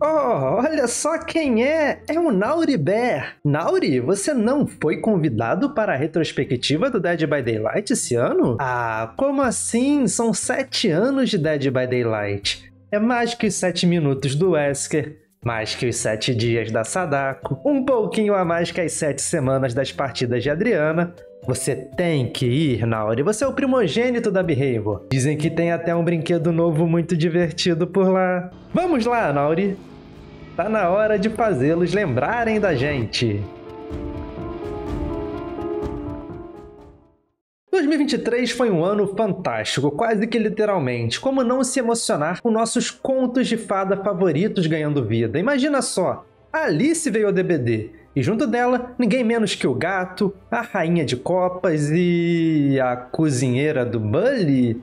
Oh, olha só quem é! É o Nauri Bear! Nauri, você não foi convidado para a retrospectiva do Dead by Daylight esse ano? Ah, como assim? São sete anos de Dead by Daylight. É mais que os sete minutos do Wesker, mais que os sete dias da Sadako, um pouquinho a mais que as sete semanas das partidas de Adriana, você tem que ir, Nauri. Você é o primogênito da Behavior. Dizem que tem até um brinquedo novo muito divertido por lá. Vamos lá, Nauri está na hora de fazê-los lembrarem da gente. 2023 foi um ano fantástico, quase que literalmente. Como não se emocionar com nossos contos de fada favoritos ganhando vida? Imagina só, Alice veio ao DBD. E junto dela, ninguém menos que o gato, a rainha de copas e a cozinheira do Bully.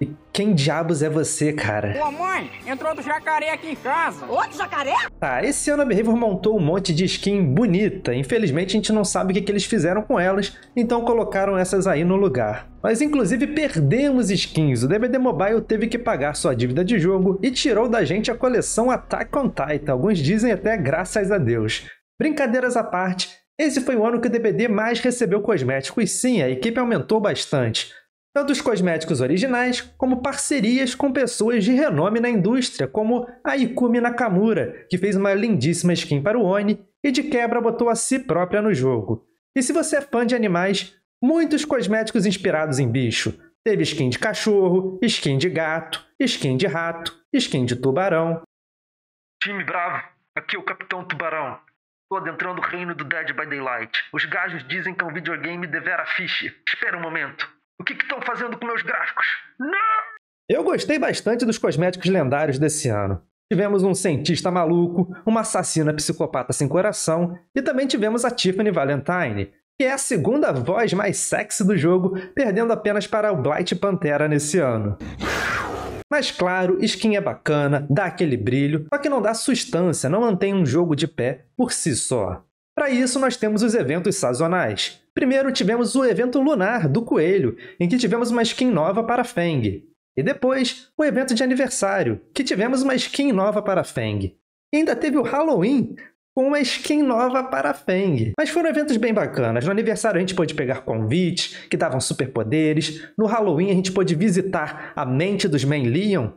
E quem diabos é você, cara? Ô mãe, entrou outro jacaré aqui em casa. Outro jacaré? Tá, esse ano a Behavior montou um monte de skin bonita. Infelizmente a gente não sabe o que, que eles fizeram com elas, então colocaram essas aí no lugar. Mas inclusive perdemos skins. O DVD Mobile teve que pagar sua dívida de jogo e tirou da gente a coleção Attack on Titan. Alguns dizem até graças a Deus. Brincadeiras à parte, esse foi o ano que o DVD mais recebeu cosméticos. E Sim, a equipe aumentou bastante tanto os cosméticos originais como parcerias com pessoas de renome na indústria, como a Ikumi Nakamura, que fez uma lindíssima skin para o Oni e de quebra botou a si própria no jogo. E se você é fã de animais, muitos cosméticos inspirados em bicho. Teve skin de cachorro, skin de gato, skin de rato, skin de tubarão. Time Bravo, aqui é o Capitão Tubarão. Estou adentrando o reino do Dead by Daylight. Os gajos dizem que é um videogame de Vera Fish. Espera um momento. O que estão fazendo com meus gráficos? Não! Eu gostei bastante dos cosméticos lendários desse ano. Tivemos um cientista maluco, uma assassina psicopata sem coração e também tivemos a Tiffany Valentine, que é a segunda voz mais sexy do jogo, perdendo apenas para o Blight Pantera nesse ano. Mas claro, skin é bacana, dá aquele brilho, só que não dá sustância, não mantém um jogo de pé por si só. Para isso, nós temos os eventos sazonais, Primeiro tivemos o evento lunar do Coelho, em que tivemos uma skin nova para Feng. E depois, o evento de aniversário, que tivemos uma skin nova para Feng. E ainda teve o Halloween, com uma skin nova para Feng. Mas foram eventos bem bacanas. No aniversário a gente pôde pegar convites que davam superpoderes. No Halloween a gente pôde visitar a mente dos Man Leon.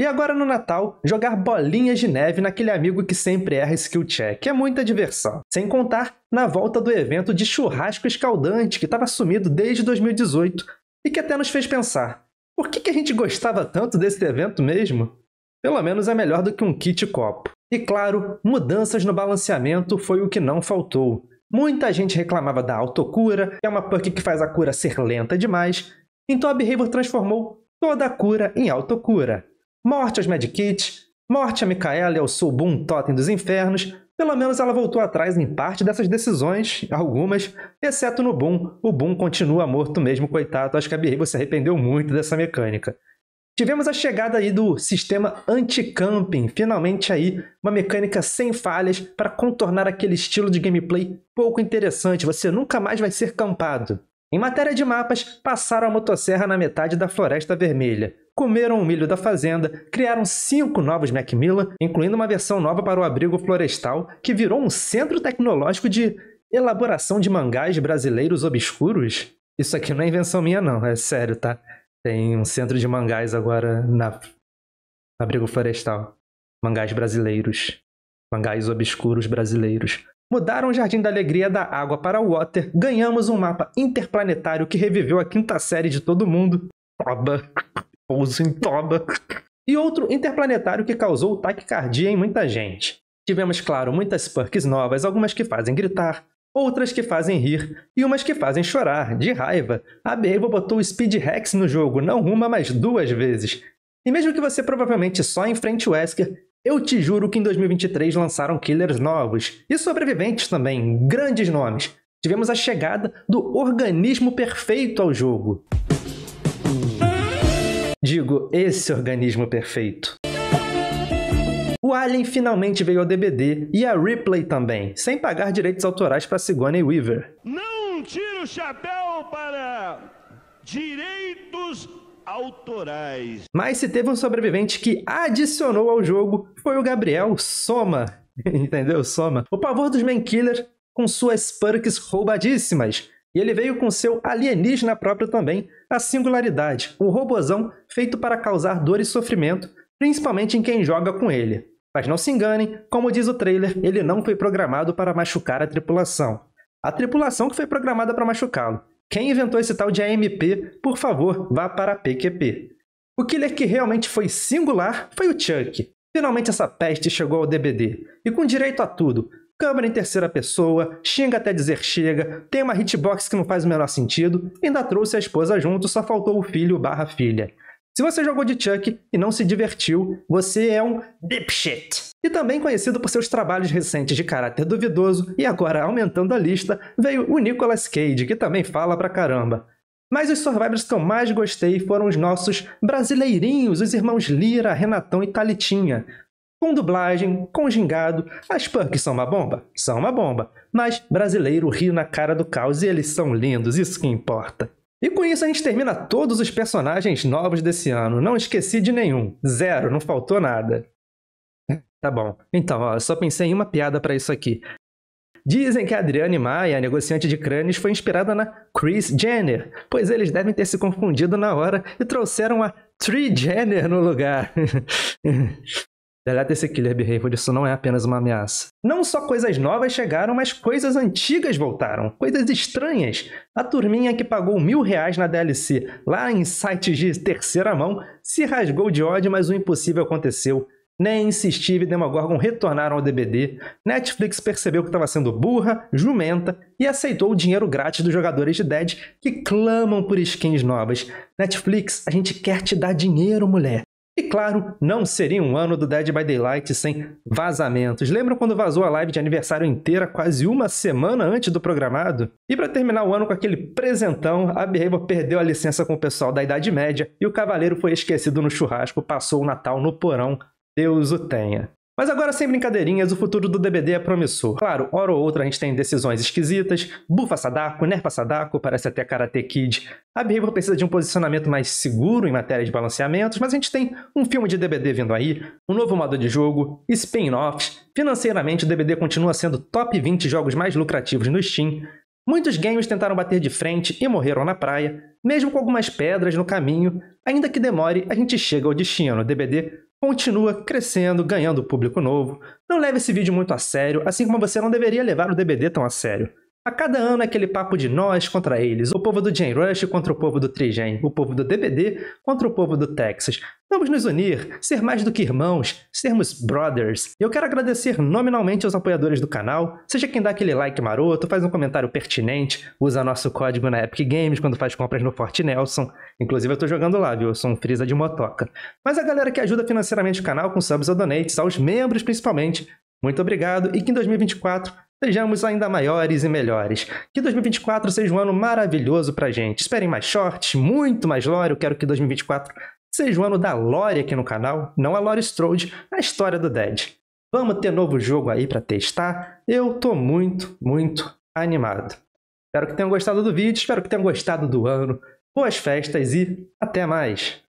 E agora no Natal, jogar bolinhas de neve naquele amigo que sempre erra skill check é muita diversão. Sem contar na volta do evento de churrasco escaldante que estava sumido desde 2018 e que até nos fez pensar: por que, que a gente gostava tanto desse evento mesmo? Pelo menos é melhor do que um kit copo. E claro, mudanças no balanceamento foi o que não faltou. Muita gente reclamava da autocura, que é uma perk que faz a cura ser lenta demais, então a Behavior transformou toda a cura em autocura. Morte aos medkits, morte a Micaela e ao Subum Totem dos Infernos, pelo menos ela voltou atrás em parte dessas decisões, algumas, exceto no Boom. O Boom continua morto mesmo, coitado. Acho que a Birriba se arrependeu muito dessa mecânica. Tivemos a chegada aí do sistema anti-camping, finalmente aí, uma mecânica sem falhas para contornar aquele estilo de gameplay pouco interessante, você nunca mais vai ser campado. Em matéria de mapas, passaram a motosserra na metade da Floresta Vermelha comeram o milho da fazenda, criaram cinco novos Macmillan, incluindo uma versão nova para o abrigo florestal, que virou um centro tecnológico de elaboração de mangás brasileiros obscuros. Isso aqui não é invenção minha, não, é sério, tá? Tem um centro de mangás agora na abrigo florestal. Mangás brasileiros. Mangás obscuros brasileiros. Mudaram o Jardim da Alegria da Água para o Water, ganhamos um mapa interplanetário que reviveu a quinta série de todo mundo. Oba! pouso em toba. E outro interplanetário que causou taquicardia em muita gente. Tivemos, claro, muitas perks novas, algumas que fazem gritar, outras que fazem rir e umas que fazem chorar, de raiva. A Beagle botou Speed Rex no jogo, não uma, mas duas vezes. E mesmo que você provavelmente só enfrente o Wesker, eu te juro que em 2023 lançaram killers novos e sobreviventes também, grandes nomes. Tivemos a chegada do organismo perfeito ao jogo. Digo, esse organismo perfeito. O Alien finalmente veio ao DBD e a Ripley também, sem pagar direitos autorais para Sigourney Weaver. Não tira o chapéu para direitos autorais. Mas se teve um sobrevivente que adicionou ao jogo foi o Gabriel Soma. Entendeu? Soma. O pavor dos Killer com suas perks roubadíssimas. E ele veio com seu alienígena próprio também, a singularidade, um robozão feito para causar dor e sofrimento, principalmente em quem joga com ele. Mas não se enganem, como diz o trailer, ele não foi programado para machucar a tripulação. A tripulação que foi programada para machucá-lo. Quem inventou esse tal de AMP, por favor, vá para a PQP. O killer que realmente foi singular foi o Chuck. Finalmente essa peste chegou ao DBD, e com direito a tudo, câmera em terceira pessoa, xinga até dizer chega, tem uma hitbox que não faz o menor sentido, ainda trouxe a esposa junto, só faltou o filho barra filha. Se você jogou de Chuck e não se divertiu, você é um dipshit. E também conhecido por seus trabalhos recentes de caráter duvidoso, e agora aumentando a lista, veio o Nicolas Cage, que também fala pra caramba. Mas os survivors que eu mais gostei foram os nossos brasileirinhos, os irmãos Lira, Renatão e Talitinha. Com dublagem, com gingado, as punks são uma bomba? São uma bomba. Mas brasileiro ri na cara do caos e eles são lindos, isso que importa. E com isso a gente termina todos os personagens novos desse ano. Não esqueci de nenhum. Zero, não faltou nada. Tá bom. Então, ó, só pensei em uma piada para isso aqui. Dizem que a Adriane Maia, a negociante de crânios, foi inspirada na Chris Jenner, pois eles devem ter se confundido na hora e trouxeram a Tree Jenner no lugar. Deleta esse killer behavior, isso não é apenas uma ameaça. Não só coisas novas chegaram, mas coisas antigas voltaram. Coisas estranhas. A turminha que pagou mil reais na DLC lá em sites de terceira mão se rasgou de ódio, mas o impossível aconteceu. Nancy, Steve e Demogorgon retornaram ao DBD, Netflix percebeu que estava sendo burra, jumenta e aceitou o dinheiro grátis dos jogadores de Dead que clamam por skins novas. Netflix, a gente quer te dar dinheiro, mulher. E claro, não seria um ano do Dead by Daylight sem vazamentos. Lembram quando vazou a live de aniversário inteira quase uma semana antes do programado? E para terminar o ano com aquele presentão, a Behavior perdeu a licença com o pessoal da Idade Média e o Cavaleiro foi esquecido no churrasco, passou o Natal no porão. Deus o tenha. Mas agora, sem brincadeirinhas, o futuro do DBD é promissor. Claro, hora ou outra a gente tem decisões esquisitas, bufa Sadako, nerfa Sadako, parece até Karate Kid. A Behavior precisa de um posicionamento mais seguro em matéria de balanceamentos, mas a gente tem um filme de DBD vindo aí, um novo modo de jogo, spin-offs. Financeiramente, o DBD continua sendo top 20 jogos mais lucrativos no Steam. Muitos games tentaram bater de frente e morreram na praia, mesmo com algumas pedras no caminho, ainda que demore, a gente chega ao destino. O DBD continua crescendo, ganhando público novo. Não leve esse vídeo muito a sério, assim como você não deveria levar o DBD tão a sério. A cada ano é aquele papo de nós contra eles, o povo do Jane Rush contra o povo do Trigen, o povo do DBD contra o povo do Texas. Vamos nos unir, ser mais do que irmãos, sermos brothers. Eu quero agradecer nominalmente aos apoiadores do canal, seja quem dá aquele like maroto, faz um comentário pertinente, usa nosso código na Epic Games quando faz compras no Fort Nelson. Inclusive eu tô jogando lá, viu? Eu sou um frisa de motoca. Mas a galera que ajuda financeiramente o canal com subs ou donates, aos membros principalmente, muito obrigado e que em 2024 sejamos ainda maiores e melhores. Que 2024 seja um ano maravilhoso pra gente. Esperem mais shorts, muito mais lore. Eu quero que 2024 Seja o ano da Lore aqui no canal, não a Lore Strode, a história do Dead. Vamos ter novo jogo aí para testar? Eu tô muito, muito animado. Espero que tenham gostado do vídeo, espero que tenham gostado do ano. Boas festas e até mais!